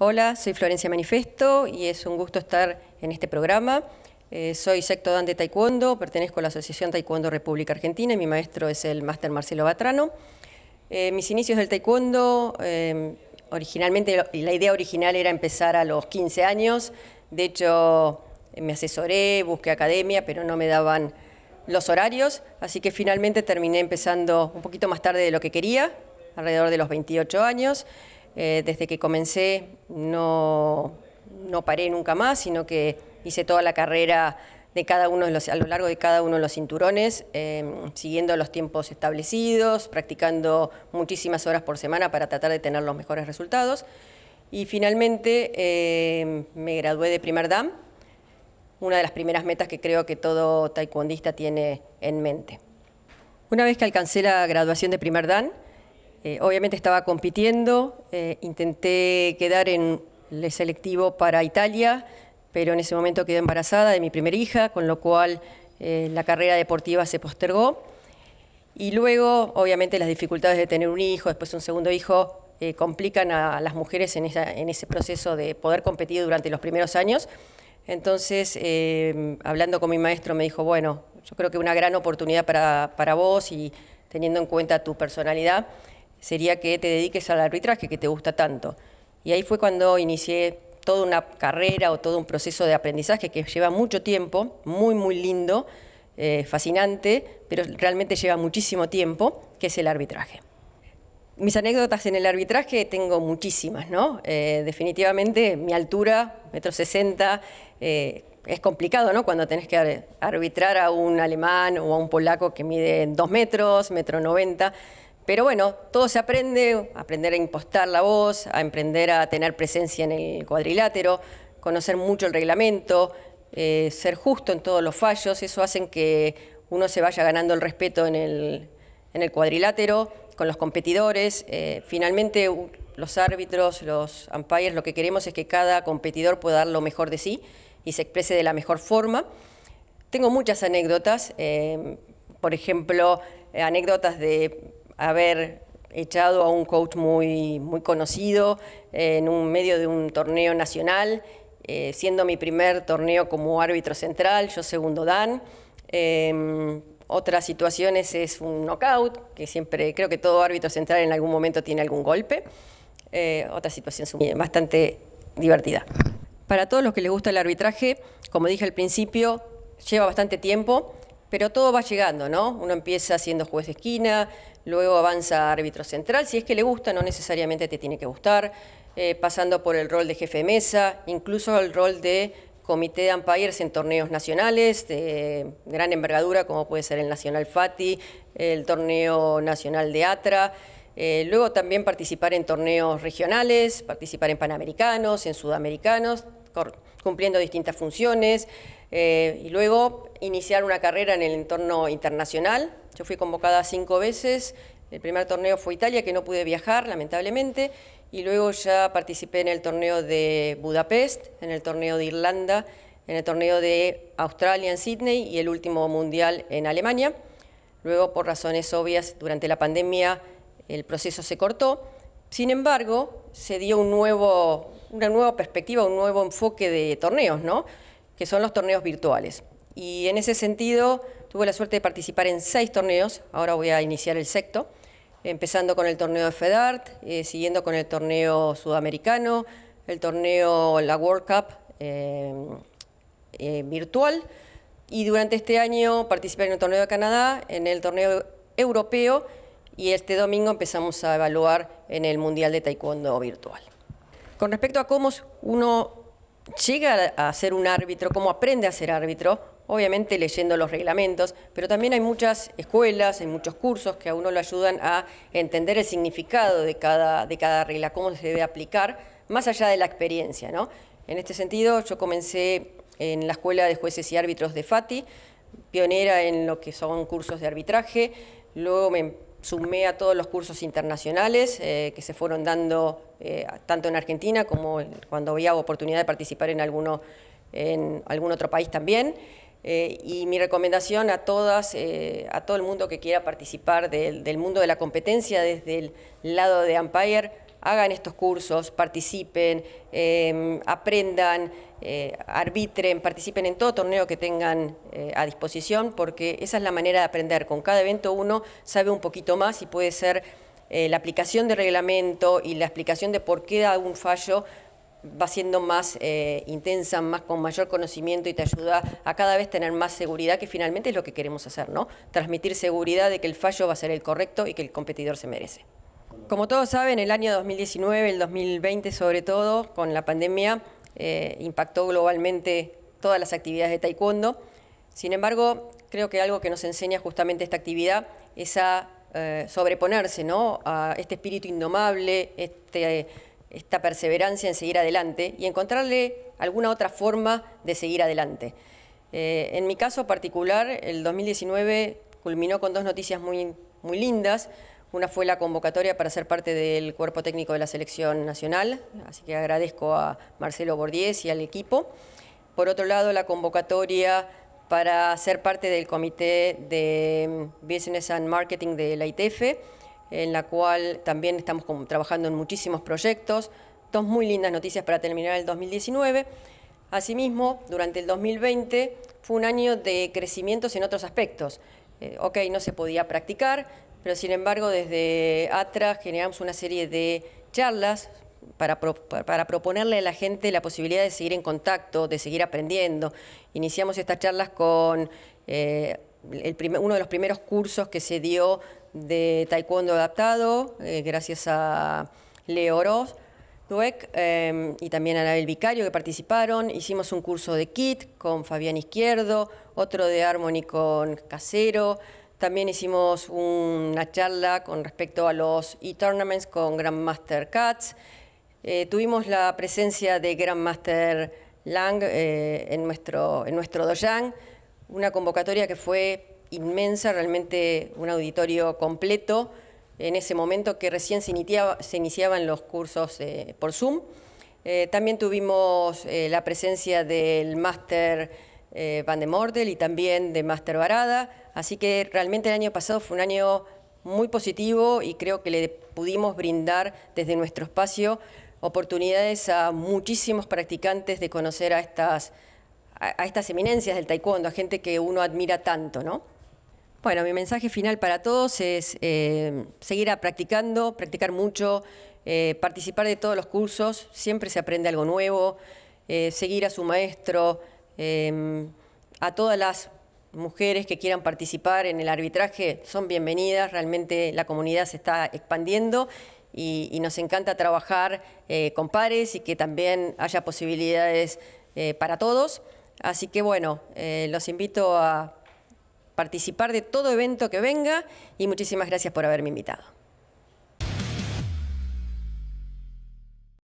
Hola, soy Florencia Manifesto y es un gusto estar en este programa. Eh, soy secto Dan de Taekwondo, pertenezco a la Asociación Taekwondo República Argentina y mi maestro es el máster Marcelo Batrano. Eh, mis inicios del Taekwondo, eh, originalmente la idea original era empezar a los 15 años, de hecho me asesoré, busqué academia, pero no me daban los horarios, así que finalmente terminé empezando un poquito más tarde de lo que quería, alrededor de los 28 años. Eh, desde que comencé no, no paré nunca más, sino que hice toda la carrera de cada uno de los, a lo largo de cada uno de los cinturones, em, siguiendo los tiempos establecidos, practicando muchísimas horas por semana para tratar de tener los mejores resultados. Y finalmente em, me gradué de primer Dan, una de las primeras metas que creo que todo taekwondista tiene en mente. Una vez que alcancé la graduación de primer Dan, eh, obviamente estaba compitiendo, eh, intenté quedar en el selectivo para Italia, pero en ese momento quedé embarazada de mi primera hija, con lo cual eh, la carrera deportiva se postergó. Y luego, obviamente, las dificultades de tener un hijo, después un segundo hijo, complican a las mujeres en, ese proceso de poder competir durante los primeros años. Entonces, hablando con mi maestro, me dijo, bueno, yo creo que una gran oportunidad para vos y teniendo en cuenta tu personalidad, sería que te dediques al arbitraje que te gusta tanto. Y ahí fue cuando inicié toda una carrera o todo un proceso de aprendizaje que lleva mucho tiempo, muy, muy lindo, eh, fascinante, pero realmente lleva muchísimo tiempo, que es el arbitraje. Mis anécdotas en el arbitraje tengo muchísimas, ¿no? Eh, definitivamente mi altura, metro sesenta, eh, es complicado, ¿no? Cuando tenés que arbitrar a un alemán o a un polaco que mide dos metros, metro noventa. Pero bueno, todo se aprende, aprender a impostar la voz, a emprender a tener presencia en el cuadrilátero, conocer mucho el reglamento, eh, ser justo en todos los fallos, eso hacen que uno se vaya ganando el respeto en el, cuadrilátero, con los competidores. Eh, finalmente, los árbitros, los umpires, lo que queremos es que cada competidor pueda dar lo mejor de sí y se exprese de la mejor forma. Tengo muchas anécdotas, eh, por ejemplo, anécdotas de haber echado a un coach muy, muy conocido eh, en un medio de un torneo nacional, eh, siendo mi primer torneo como árbitro central, yo segundo dan. Em, otras situaciones es un knockout, que siempre creo que todo árbitro central en algún momento tiene algún golpe. Eh, otra situación bastante divertida. Para todos los que les gusta el arbitraje, como dije al principio, lleva bastante tiempo, pero todo va llegando, ¿no? Uno empieza siendo juez de esquina, luego avanza a árbitro central, si es que le gusta, no necesariamente te tiene que gustar, eh, pasando por el rol de jefe de mesa, incluso el rol de comité de umpires en torneos nacionales de gran envergadura, como puede ser el Nacional FATI, el torneo nacional de ATRA. Eh, luego también participar en torneos regionales, participar en panamericanos, en sudamericanos, cumpliendo distintas funciones. Eh, y luego iniciar una carrera en el entorno internacional, yo fui convocada cinco veces. El primer torneo fue Italia, que no pude viajar, lamentablemente. Y luego ya participé en el torneo de Budapest, en el torneo de Irlanda, en el torneo de Australia en Sydney y el último mundial en Alemania. Luego, por razones obvias, durante la pandemia el proceso se cortó. Sin embargo, se dio una nueva perspectiva, un nuevo enfoque de torneos, ¿no? que son los torneos virtuales y en ese sentido tuve la suerte de participar en seis torneos, ahora voy a iniciar el sexto, empezando con el torneo de FEDART, eh, siguiendo con el torneo sudamericano, el torneo, la World Cup eh, eh, virtual, y durante este año participé en el torneo de Canadá, en el torneo europeo, y este domingo empezamos a evaluar en el Mundial de Taekwondo virtual. Con respecto a cómo uno llega a ser un árbitro, cómo aprende a ser árbitro, obviamente leyendo los reglamentos, pero también hay muchas escuelas, hay muchos cursos que a uno lo ayudan a entender el significado de cada, de cada regla, cómo se debe aplicar, más allá de la experiencia. En este sentido, yo comencé en la Escuela de Jueces y Árbitros de FATI, pionera en lo que son cursos de arbitraje, luego me sumé a todos los cursos internacionales eh, que se fueron dando eh, tanto en Argentina como cuando había oportunidad de participar en alguno en algún otro país también. Eh, y mi recomendación a todas, eh, a todo el mundo que quiera participar del, mundo de la competencia desde el lado de Empire, hagan estos cursos, participen, em, aprendan, eh, arbitren, participen en todo torneo que tengan a disposición, porque esa es la manera de aprender. Con cada evento uno sabe un poquito más y puede ser la aplicación de reglamento y la explicación de por qué da un fallo va siendo más eh, intensa, más con mayor conocimiento y te ayuda a cada vez tener más seguridad, que finalmente es lo que queremos hacer, ¿no? Transmitir seguridad de que el fallo va a ser el correcto y que el competidor se merece. Como todos saben, el año 2019, el 2020 sobre todo, con la pandemia, eh, impactó globalmente todas las actividades de taekwondo. Sin embargo, creo que algo que nos enseña justamente esta actividad es a eh, sobreponerse ¿no? a este espíritu indomable, este esta perseverancia en seguir adelante y encontrarle alguna otra forma de seguir adelante. Eh, en mi caso particular, el 2019 culminó con dos noticias muy, muy lindas. Una fue la convocatoria para ser parte del cuerpo técnico de la selección nacional, así que agradezco a Marcelo Bordiés y al equipo. Por otro lado, la convocatoria para ser parte del comité de Business and Marketing de la ITF en la cual también estamos trabajando en muchísimos proyectos. Dos muy lindas noticias para terminar el 2019. Asimismo, durante el 2020 fue un año de crecimientos en otros aspectos. Eh, ok, no se podía practicar, pero sin embargo desde ATRA generamos una serie de charlas para, proponerle a la gente la posibilidad de seguir en contacto, de seguir aprendiendo. Iniciamos estas charlas con eh, uno de los primeros cursos que se dio de taekwondo adaptado, eh, gracias a Leo Oroz, eh, y también a Anabel Vicario que participaron. Hicimos un curso de kit con Fabián Izquierdo, otro de Harmony con Casero. También hicimos una charla con respecto a los e-tournaments con Grandmaster Cats. Eh, tuvimos la presencia de Grandmaster Lang en nuestro, en nuestro Dojang, una convocatoria que fue inmensa, realmente un auditorio completo en ese momento que recién se, iniciaban los cursos eh, por Zoom. Eh, también tuvimos eh, la presencia del máster Van de Mordel y también de máster Varada, así que realmente el año pasado fue un año muy positivo y creo que le pudimos brindar desde nuestro espacio oportunidades a muchísimos practicantes de conocer a estas, a estas eminencias del taekwondo, a gente que uno admira tanto, ¿no? Bueno, mi mensaje final para todos es eh, seguir practicando, practicar mucho, eh, participar de todos los cursos, siempre se aprende algo nuevo, eh, seguir a su maestro, em, a todas las mujeres que quieran participar en el arbitraje son bienvenidas, realmente la comunidad se está expandiendo y nos encanta trabajar con pares y que también haya posibilidades para todos. Así que bueno, los invito a participar de todo evento que venga y muchísimas gracias por haberme invitado.